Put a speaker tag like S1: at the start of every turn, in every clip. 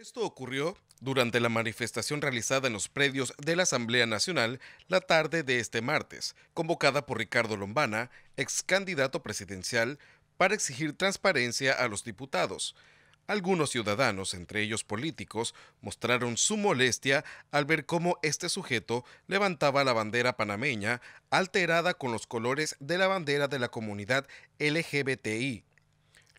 S1: Esto ocurrió durante la manifestación realizada en los predios de la Asamblea Nacional la tarde de este martes, convocada por Ricardo Lombana, ex candidato presidencial, para exigir transparencia a los diputados. Algunos ciudadanos, entre ellos políticos, mostraron su molestia al ver cómo este sujeto levantaba la bandera panameña alterada con los colores de la bandera de la comunidad LGBTI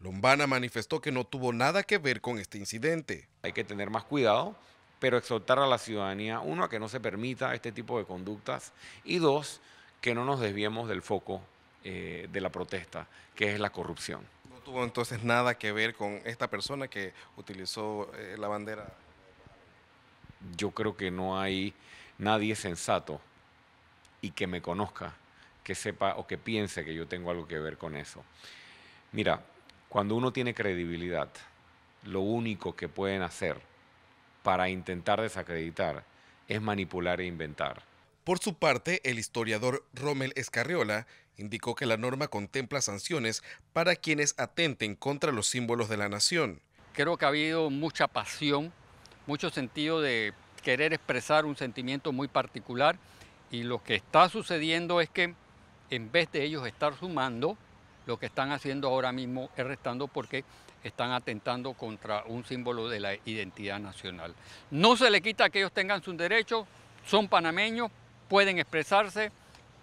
S1: Lombana manifestó que no tuvo nada que ver con este incidente. Hay que tener más cuidado, pero exhortar a la ciudadanía, uno, a que no se permita este tipo de conductas
S2: y dos, que no nos desviemos del foco eh, de la protesta, que es la corrupción.
S1: No tuvo entonces nada que ver con esta persona que utilizó eh, la bandera.
S2: Yo creo que no hay nadie sensato y que me conozca que sepa o que piense que yo tengo algo que ver con eso. Mira, cuando uno tiene credibilidad, lo único que pueden hacer
S1: para intentar desacreditar es manipular e inventar. Por su parte, el historiador Rommel Escarriola indicó que la norma contempla sanciones para quienes atenten contra los símbolos de la nación. Creo que ha habido mucha pasión,
S3: mucho sentido de querer expresar un sentimiento muy particular y lo que está sucediendo es que en vez de ellos estar sumando, lo que están haciendo ahora mismo es restando porque están atentando contra un símbolo de la identidad nacional. No se le quita que ellos tengan su derecho, son panameños, pueden expresarse,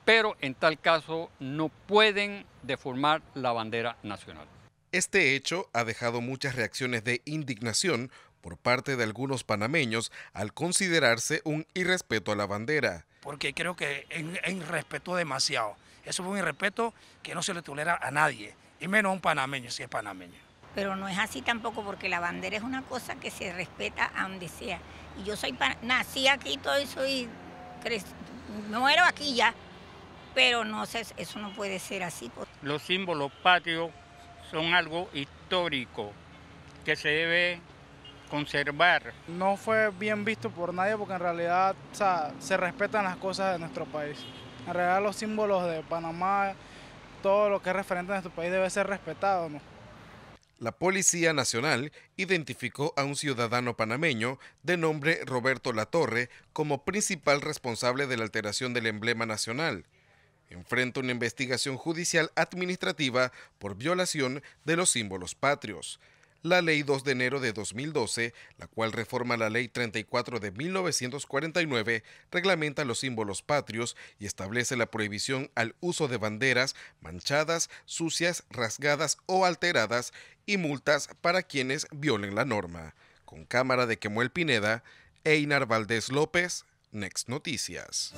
S3: pero en tal caso no pueden deformar la bandera nacional.
S1: Este hecho ha dejado muchas reacciones de indignación por parte de algunos panameños al considerarse un irrespeto a la bandera. Porque creo que en respeto demasiado. Eso fue un irrespeto que no se le tolera a nadie, y menos a un panameño, si es panameño.
S3: Pero no es así tampoco, porque la bandera es una cosa que se respeta a donde sea. Y yo soy nací aquí, todo soy era aquí ya, pero no eso no puede ser así. Los símbolos patrios son algo histórico que se debe
S1: conservar. No fue bien visto por nadie porque en realidad se respetan las cosas de nuestro país. En realidad los símbolos de Panamá, todo lo que es referente a nuestro país debe ser respetado. La Policía Nacional identificó a un ciudadano panameño de nombre Roberto Latorre como principal responsable de la alteración del emblema nacional. Enfrenta una investigación judicial administrativa por violación de los símbolos patrios la Ley 2 de enero de 2012, la cual reforma la Ley 34 de 1949, reglamenta los símbolos patrios y establece la prohibición al uso de banderas manchadas, sucias, rasgadas o alteradas y multas para quienes violen la norma. Con cámara de Quemuel Pineda, Einar Valdés López, Next Noticias.